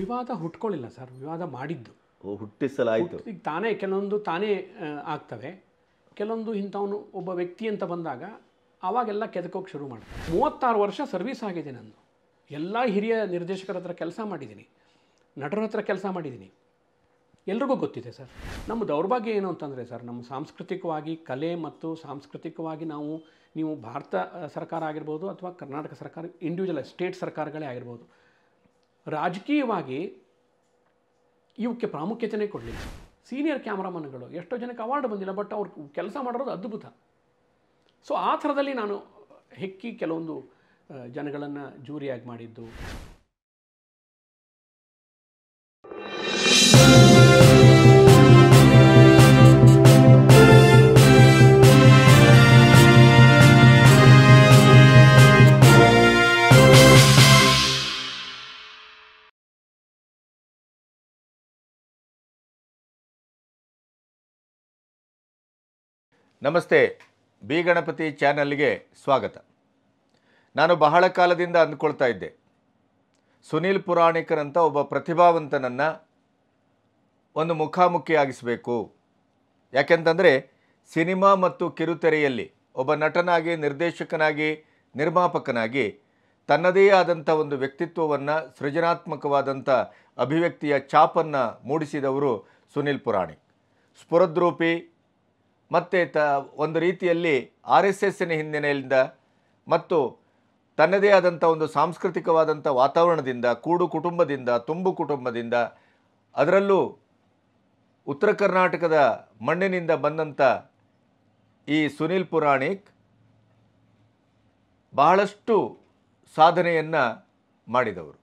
ವಿವಾದ ಹುಟ್ಕೊಳ್ಳಿಲ್ಲ ಸರ್ ವಿವಾದ ಮಾಡಿದ್ದು ಹುಟ್ಟಿಸಲಾಯಿತು ಈಗ ತಾನೇ ಕೆಲವೊಂದು ತಾನೇ ಆಗ್ತವೆ ಕೆಲವೊಂದು ಇಂಥವನು ಒಬ್ಬ ವ್ಯಕ್ತಿ ಅಂತ ಬಂದಾಗ ಆವಾಗೆಲ್ಲ ಕೆದಕೋಕೆ ಶುರು ಮಾಡ್ತಾರೆ ಮೂವತ್ತಾರು ವರ್ಷ ಸರ್ವಿಸ್ ಆಗಿದೆ ನಂದು ಎಲ್ಲ ಹಿರಿಯ ನಿರ್ದೇಶಕರ ಹತ್ರ ಕೆಲಸ ಮಾಡಿದ್ದೀನಿ ನಟರ ಹತ್ರ ಕೆಲಸ ಮಾಡಿದ್ದೀನಿ ಎಲ್ರಿಗೂ ಗೊತ್ತಿದೆ ಸರ್ ನಮ್ಮ ದೌರ್ಭಾಗ್ಯ ಏನು ಅಂತಂದರೆ ಸರ್ ನಮ್ಮ ಸಾಂಸ್ಕೃತಿಕವಾಗಿ ಕಲೆ ಮತ್ತು ಸಾಂಸ್ಕೃತಿಕವಾಗಿ ನಾವು ನೀವು ಭಾರತ ಸರ್ಕಾರ ಆಗಿರ್ಬೋದು ಅಥವಾ ಕರ್ನಾಟಕ ಸರ್ಕಾರ ಇಂಡಿವಿಜುವಲ್ ಸ್ಟೇಟ್ ಸರ್ಕಾರಗಳೇ ಆಗಿರ್ಬೋದು ರಾಜಕೀಯವಾಗಿ ಇವಕ್ಕೆ ಪ್ರಾಮುಖ್ಯತೆನೇ ಕೊಡಲಿಲ್ಲ ಸೀನಿಯರ್ ಕ್ಯಾಮ್ರಾಮನ್ಗಳು ಎಷ್ಟೋ ಜನಕ್ಕೆ ಅವಾರ್ಡ್ ಬಂದಿಲ್ಲ ಬಟ್ ಅವ್ರು ಕೆಲಸ ಮಾಡಿರೋದು ಅದ್ಭುತ ಸೊ ಆ ಥರದಲ್ಲಿ ನಾನು ಹೆಕ್ಕಿ ಕೆಲವೊಂದು ಜನಗಳನ್ನು ಜೂರಿಯಾಗಿ ಮಾಡಿದ್ದು ನಮಸ್ತೆ ಬಿ ಗಣಪತಿ ಚಾನಲ್ಗೆ ಸ್ವಾಗತ ನಾನು ಬಹಳ ಕಾಲದಿಂದ ಅಂದ್ಕೊಳ್ತಾ ಇದ್ದೆ ಸುನೀಲ್ ಪುರಾಣಿಕರಂಥ ಒಬ್ಬ ಪ್ರತಿಭಾವಂತನನ್ನು ಒಂದು ಮುಖಾಮುಖಿಯಾಗಿಸಬೇಕು ಯಾಕೆಂತಂದರೆ ಸಿನಿಮಾ ಮತ್ತು ಕಿರುತೆರೆಯಲ್ಲಿ ಒಬ್ಬ ನಟನಾಗಿ ನಿರ್ದೇಶಕನಾಗಿ ನಿರ್ಮಾಪಕನಾಗಿ ತನ್ನದೇ ಆದಂಥ ಒಂದು ವ್ಯಕ್ತಿತ್ವವನ್ನು ಸೃಜನಾತ್ಮಕವಾದಂಥ ಅಭಿವ್ಯಕ್ತಿಯ ಛಾಪನ್ನು ಮೂಡಿಸಿದವರು ಸುನೀಲ್ ಪುರಾಣಿಕ್ ಸ್ಫುರದ್ರೂಪಿ ಮತ್ತು ತ ಒಂದು ರೀತಿಯಲ್ಲಿ ಆರ್ ಎಸ್ ಎಸ್ಸಿನ ಹಿನ್ನೆಲೆಯಿಂದ ಮತ್ತು ತನ್ನದೇ ಆದಂಥ ಒಂದು ಸಾಂಸ್ಕೃತಿಕವಾದಂಥ ವಾತಾವರಣದಿಂದ ಕೂಡು ಕುಟುಂಬದಿಂದ ತುಂಬು ಕುಟುಂಬದಿಂದ ಅದರಲ್ಲೂ ಉತ್ತರ ಕರ್ನಾಟಕದ ಮಣ್ಣಿನಿಂದ ಬಂದಂಥ ಈ ಸುನಿಲ್ ಪುರಾಣಿಕ್ ಬಹಳಷ್ಟು ಸಾಧನೆಯನ್ನು ಮಾಡಿದವರು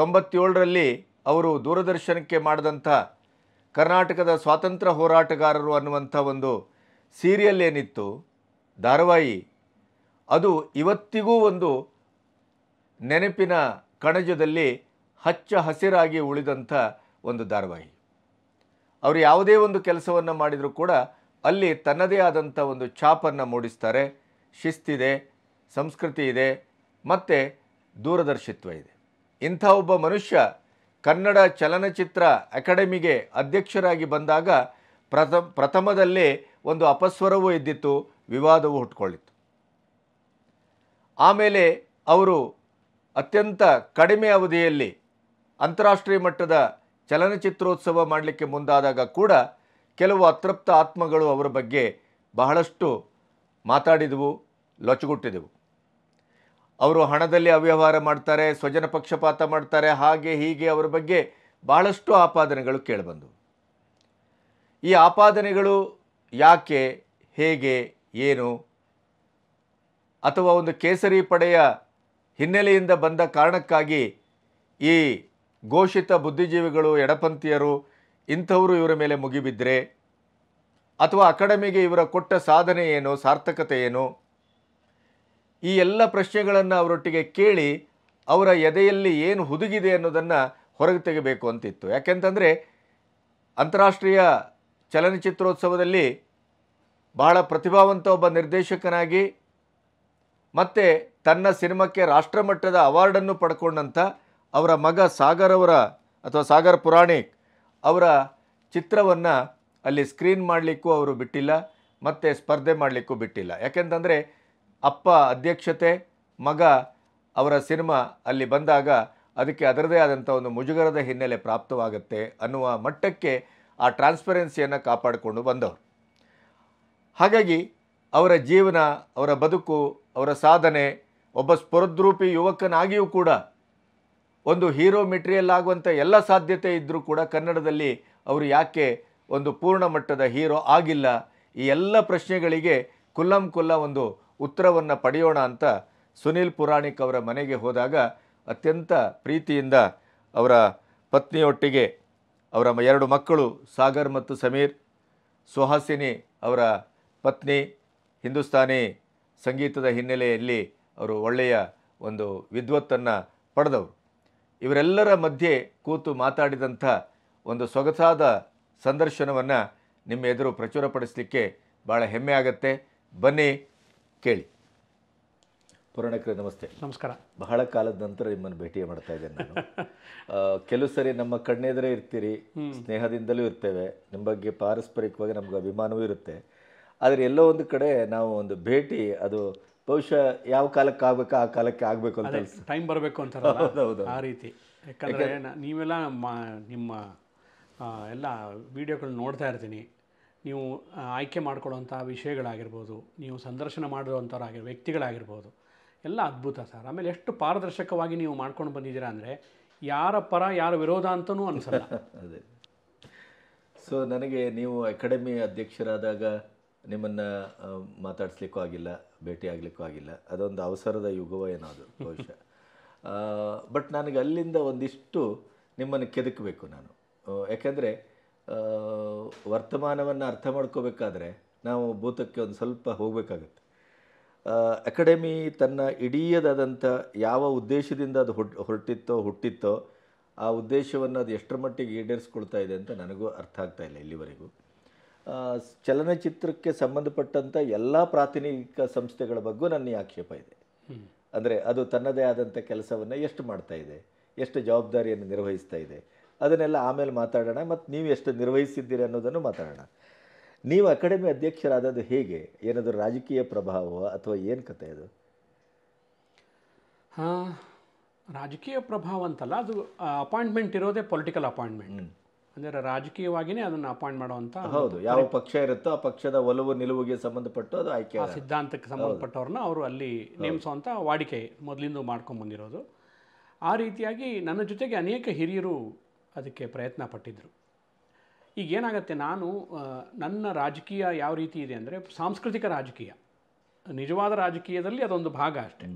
ತೊಂಬತ್ತೇಳರಲ್ಲಿ ಅವರು ದೂರದರ್ಶನಕ್ಕೆ ಮಾಡಿದಂಥ ಕರ್ನಾಟಕದ ಸ್ವಾತಂತ್ರ್ಯ ಹೋರಾಟಗಾರರು ಅನ್ನುವಂಥ ಒಂದು ಸೀರಿಯಲ್ ಏನಿತ್ತು ಧಾರಾವಾಹಿ ಅದು ಇವತ್ತಿಗೂ ಒಂದು ನೆನಪಿನ ಕಣಜದಲ್ಲಿ ಹಚ್ಚ ಹಸಿರಾಗಿ ಉಳಿದಂಥ ಒಂದು ಧಾರಾವಾಹಿ ಅವರು ಯಾವುದೇ ಒಂದು ಕೆಲಸವನ್ನು ಮಾಡಿದರೂ ಕೂಡ ಅಲ್ಲಿ ತನ್ನದೇ ಆದಂಥ ಒಂದು ಛಾಪನ್ನು ಮೂಡಿಸ್ತಾರೆ ಶಿಸ್ತಿದೆ ಸಂಸ್ಕೃತಿ ಇದೆ ಮತ್ತು ದೂರದರ್ಶಿತ್ವ ಇದೆ ಇಂಥ ಒಬ್ಬ ಮನುಷ್ಯ ಕನ್ನಡ ಚಲನಚಿತ್ರ ಅಕಾಡೆಮಿಗೆ ಅಧ್ಯಕ್ಷರಾಗಿ ಬಂದಾಗ ಪ್ರಥ ಪ್ರಥಮದಲ್ಲೇ ಒಂದು ಅಪಸ್ವರವೂ ಎದ್ದಿತ್ತು ವಿವಾದವೂ ಹುಟ್ಕೊಳ್ಳಿತ್ತು ಆಮೇಲೆ ಅವರು ಅತ್ಯಂತ ಕಡಿಮೆ ಅವಧಿಯಲ್ಲಿ ಅಂತಾರಾಷ್ಟ್ರೀಯ ಮಟ್ಟದ ಚಲನಚಿತ್ರೋತ್ಸವ ಮಾಡಲಿಕ್ಕೆ ಮುಂದಾದಾಗ ಕೂಡ ಕೆಲವು ಅತೃಪ್ತ ಆತ್ಮಗಳು ಅವರ ಬಗ್ಗೆ ಬಹಳಷ್ಟು ಮಾತಾಡಿದವು ಲೊಚಗುಟ್ಟಿದೆವು ಅವರು ಹಣದಲ್ಲಿ ಅವ್ಯವಹಾರ ಮಾಡ್ತಾರೆ ಸ್ವಜನ ಪಕ್ಷಪಾತ ಮಾಡ್ತಾರೆ ಹಾಗೆ ಹೀಗೆ ಅವರ ಬಗ್ಗೆ ಬಹಳಷ್ಟು ಆಪಾದನೆಗಳು ಕೇಳಿಬಂದು ಈ ಆಪಾದನೆಗಳು ಯಾಕೆ ಹೇಗೆ ಏನು ಅಥವಾ ಒಂದು ಕೇಸರಿ ಪಡೆಯ ಹಿನ್ನೆಲೆಯಿಂದ ಬಂದ ಕಾರಣಕ್ಕಾಗಿ ಈ ಘೋಷಿತ ಬುದ್ಧಿಜೀವಿಗಳು ಎಡಪಂಥೀಯರು ಇಂಥವರು ಇವರ ಮೇಲೆ ಮುಗಿಬಿದ್ದರೆ ಅಥವಾ ಅಕಾಡೆಮಿಗೆ ಇವರ ಕೊಟ್ಟ ಸಾಧನೆ ಏನು ಸಾರ್ಥಕತೆ ಏನು ಈ ಎಲ್ಲ ಪ್ರಶ್ನೆಗಳನ್ನು ಅವರೊಟ್ಟಿಗೆ ಕೇಳಿ ಅವರ ಎದೆಯಲ್ಲಿ ಏನು ಹುದುಗಿದೆ ಅನ್ನೋದನ್ನು ಹೊರಗೆ ತೆಗೆಬೇಕು ಅಂತಿತ್ತು ಯಾಕೆಂತಂದರೆ ಅಂತಾರಾಷ್ಟ್ರೀಯ ಚಲನಚಿತ್ರೋತ್ಸವದಲ್ಲಿ ಬಹಳ ಪ್ರತಿಭಾವಂತ ಒಬ್ಬ ನಿರ್ದೇಶಕನಾಗಿ ಮತ್ತು ತನ್ನ ಸಿನಿಮಾಕ್ಕೆ ರಾಷ್ಟ್ರಮಟ್ಟದ ಅವಾರ್ಡನ್ನು ಪಡ್ಕೊಂಡಂಥ ಅವರ ಮಗ ಸಾಗರ್ ಅವರ ಅಥವಾ ಸಾಗರ್ ಪುರಾಣಿಕ್ ಅವರ ಚಿತ್ರವನ್ನು ಅಲ್ಲಿ ಸ್ಕ್ರೀನ್ ಮಾಡಲಿಕ್ಕೂ ಅವರು ಬಿಟ್ಟಿಲ್ಲ ಮತ್ತು ಸ್ಪರ್ಧೆ ಮಾಡಲಿಕ್ಕೂ ಬಿಟ್ಟಿಲ್ಲ ಯಾಕೆಂತಂದರೆ ಅಪ್ಪ ಅಧ್ಯಕ್ಷತೆ ಮಗ ಅವರ ಸಿನಿಮಾ ಅಲ್ಲಿ ಬಂದಾಗ ಅದಕ್ಕೆ ಅದರದೇ ಆದಂಥ ಒಂದು ಮುಜುಗರದ ಹಿನ್ನೆಲೆ ಪ್ರಾಪ್ತವಾಗುತ್ತೆ ಅನ್ನುವ ಮಟ್ಟಕ್ಕೆ ಆ ಟ್ರಾನ್ಸ್ಪರೆನ್ಸಿಯನ್ನು ಕಾಪಾಡಿಕೊಂಡು ಬಂದವರು ಹಾಗಾಗಿ ಅವರ ಜೀವನ ಅವರ ಬದುಕು ಅವರ ಸಾಧನೆ ಒಬ್ಬ ಸ್ಫುರದ್ರೂಪಿ ಯುವಕನಾಗಿಯೂ ಕೂಡ ಒಂದು ಹೀರೋ ಮೆಟೀರಿಯಲ್ ಆಗುವಂಥ ಎಲ್ಲ ಸಾಧ್ಯತೆ ಇದ್ದರೂ ಕೂಡ ಕನ್ನಡದಲ್ಲಿ ಅವರು ಯಾಕೆ ಒಂದು ಪೂರ್ಣ ಮಟ್ಟದ ಹೀರೋ ಆಗಿಲ್ಲ ಈ ಎಲ್ಲ ಪ್ರಶ್ನೆಗಳಿಗೆ ಕುಲ್ಲಂ ಕುಲ್ಲ ಒಂದು ಉತ್ತರವನ್ನು ಪಡೆಯೋಣ ಅಂತ ಸುನಿಲ್ ಪುರಾಣಿಕ್ ಅವರ ಮನೆಗೆ ಹೋದಾಗ ಅತ್ಯಂತ ಪ್ರೀತಿಯಿಂದ ಅವರ ಪತ್ನಿಯೊಟ್ಟಿಗೆ ಅವರ ಎರಡು ಮಕ್ಕಳು ಸಾಗರ್ ಮತ್ತು ಸಮೀರ್ ಸುಹಾಸಿನಿ ಅವರ ಪತ್ನಿ ಹಿಂದೂಸ್ತಾನಿ ಸಂಗೀತದ ಹಿನ್ನೆಲೆಯಲ್ಲಿ ಅವರು ಒಳ್ಳೆಯ ಒಂದು ವಿದ್ವತ್ತನ್ನು ಪಡೆದವರು ಇವರೆಲ್ಲರ ಮಧ್ಯೆ ಕೂತು ಮಾತಾಡಿದಂಥ ಒಂದು ಸೊಗಸಾದ ಸಂದರ್ಶನವನ್ನು ನಿಮ್ಮ ಎದುರು ಪ್ರಚುರಪಡಿಸಲಿಕ್ಕೆ ಭಾಳ ಹೆಮ್ಮೆ ಆಗತ್ತೆ ಬನ್ನಿ ಕೇಳಿ ಪುರಾಣಕರೇ ನಮಸ್ತೆ ನಮಸ್ಕಾರ ಬಹಳ ಕಾಲದ ನಂತರ ನಿಮ್ಮನ್ನು ಭೇಟಿ ಮಾಡ್ತಾ ಇದ್ದೇನೆ ನಾನು ಕೆಲವು ಸರಿ ನಮ್ಮ ಕಣ್ಣೆದುರೇ ಇರ್ತೀರಿ ಸ್ನೇಹದಿಂದಲೂ ಇರ್ತೇವೆ ನಿಮ್ಮ ಬಗ್ಗೆ ಪಾರಸ್ಪರಿಕವಾಗಿ ನಮ್ಗೆ ಅಭಿಮಾನವೂ ಇರುತ್ತೆ ಆದರೆ ಎಲ್ಲೋ ಒಂದು ಕಡೆ ನಾವು ಒಂದು ಭೇಟಿ ಅದು ಬಹುಶಃ ಯಾವ ಕಾಲಕ್ಕೆ ಆಗ್ಬೇಕು ಆ ಕಾಲಕ್ಕೆ ಆಗಬೇಕು ಅಂತ ಟೈಮ್ ಬರಬೇಕು ಅಂತ ಹೌದು ಆ ರೀತಿ ಯಾಕಂದರೆ ನೀವೆಲ್ಲ ನಿಮ್ಮ ನಿಮ್ಮ ಎಲ್ಲ ವಿಡಿಯೋಗಳನ್ನ ನೋಡ್ತಾ ಇರ್ತೀನಿ ನೀವು ಆಯ್ಕೆ ಮಾಡ್ಕೊಳ್ಳೋಂಥ ವಿಷಯಗಳಾಗಿರ್ಬೋದು ನೀವು ಸಂದರ್ಶನ ಮಾಡುವಂಥವ್ರಾಗಿ ವ್ಯಕ್ತಿಗಳಾಗಿರ್ಬೋದು ಎಲ್ಲ ಅದ್ಭುತ ಸರ್ ಆಮೇಲೆ ಎಷ್ಟು ಪಾರದರ್ಶಕವಾಗಿ ನೀವು ಮಾಡ್ಕೊಂಡು ಬಂದಿದ್ದೀರಾ ಅಂದರೆ ಯಾರ ಪರ ಯಾರ ವಿರೋಧ ಅಂತಲೂ ಅನಿಸಲ್ಲ ಅದೇ ಸೊ ನನಗೆ ನೀವು ಅಕಾಡೆಮಿ ಅಧ್ಯಕ್ಷರಾದಾಗ ನಿಮ್ಮನ್ನು ಮಾತಾಡಿಸ್ಲಿಕ್ಕೂ ಆಗಿಲ್ಲ ಭೇಟಿ ಆಗಲಿಕ್ಕೂ ಆಗಿಲ್ಲ ಅದೊಂದು ಅವಸರದ ಯುಗವ ಏನಾದರು ಬಹುಶಃ ಬಟ್ ನನಗೆ ಅಲ್ಲಿಂದ ಒಂದಿಷ್ಟು ನಿಮ್ಮನ್ನು ಕೆದಕಬೇಕು ನಾನು ಯಾಕೆಂದರೆ ವರ್ತಮಾನವನ್ನು ಅರ್ಥ ಮಾಡ್ಕೋಬೇಕಾದ್ರೆ ನಾವು ಭೂತಕ್ಕೆ ಒಂದು ಸ್ವಲ್ಪ ಹೋಗಬೇಕಾಗತ್ತೆ ಅಕಾಡೆಮಿ ತನ್ನ ಇಡೀಯದಾದಂಥ ಯಾವ ಉದ್ದೇಶದಿಂದ ಅದು ಹೊರಟಿತ್ತೋ ಹುಟ್ಟಿತ್ತೋ ಆ ಉದ್ದೇಶವನ್ನು ಅದು ಎಷ್ಟರ ಮಟ್ಟಿಗೆ ಈಡೇರಿಸ್ಕೊಳ್ತಾ ಇದೆ ಅಂತ ನನಗೂ ಅರ್ಥ ಆಗ್ತಾ ಇಲ್ಲ ಇಲ್ಲಿವರೆಗೂ ಚಲನಚಿತ್ರಕ್ಕೆ ಸಂಬಂಧಪಟ್ಟಂಥ ಎಲ್ಲ ಪ್ರಾತಿನಿಧಿಕ ಸಂಸ್ಥೆಗಳ ಬಗ್ಗೂ ನನ್ನ ಆಕ್ಷೇಪ ಇದೆ ಅಂದರೆ ಅದು ತನ್ನದೇ ಆದಂಥ ಕೆಲಸವನ್ನು ಎಷ್ಟು ಮಾಡ್ತಾ ಇದೆ ಎಷ್ಟು ಜವಾಬ್ದಾರಿಯನ್ನು ನಿರ್ವಹಿಸ್ತಾ ಇದೆ ಅದನ್ನೆಲ್ಲ ಆಮೇಲೆ ಮಾತಾಡೋಣ ಮತ್ತು ನೀವು ಎಷ್ಟು ನಿರ್ವಹಿಸಿದ್ದೀರಿ ಅನ್ನೋದನ್ನು ಮಾತಾಡೋಣ ನೀವು ಅಕಾಡೆಮಿ ಅಧ್ಯಕ್ಷರಾದದ್ದು ಹೇಗೆ ಏನಾದರೂ ರಾಜಕೀಯ ಪ್ರಭಾವ ಅಥವಾ ಏನು ಕತೆ ಅದು ಹಾಂ ರಾಜಕೀಯ ಪ್ರಭಾವ ಅಂತಲ್ಲ ಅದು ಅಪಾಯಿಂಟ್ಮೆಂಟ್ ಇರೋದೇ ಪೊಲಿಟಿಕಲ್ ಅಪಾಯಿಂಟ್ಮೆಂಟ್ ಅಂದರೆ ರಾಜಕೀಯವಾಗಿಯೇ ಅದನ್ನು ಅಪಾಯಿಂಟ್ ಮಾಡುವಂಥ ಹೌದು ಯಾವ ಪಕ್ಷ ಇರುತ್ತೋ ಆ ಪಕ್ಷದ ಒಲವು ನಿಲುವಿಗೆ ಸಂಬಂಧಪಟ್ಟು ಅದು ಆಯ್ಕೆ ಆ ಸಿದ್ಧಾಂತಕ್ಕೆ ಸಂಬಂಧಪಟ್ಟವ್ರನ್ನ ಅವರು ಅಲ್ಲಿ ನೇಮಿಸುವಂಥ ವಾಡಿಕೆ ಮೊದಲಿಂದ ಮಾಡ್ಕೊಂಡ್ಬಂದಿರೋದು ಆ ರೀತಿಯಾಗಿ ನನ್ನ ಜೊತೆಗೆ ಅನೇಕ ಹಿರಿಯರು ಅದಕ್ಕೆ ಪ್ರಯತ್ನ ಪಟ್ಟಿದ್ದರು ಏನಾಗುತ್ತೆ ನಾನು ನನ್ನ ರಾಜಕೀಯ ಯಾವ ರೀತಿ ಇದೆ ಅಂದರೆ ಸಾಂಸ್ಕೃತಿಕ ರಾಜಕೀಯ ನಿಜವಾದ ರಾಜಕೀಯದಲ್ಲಿ ಅದೊಂದು ಭಾಗ ಅಷ್ಟೇ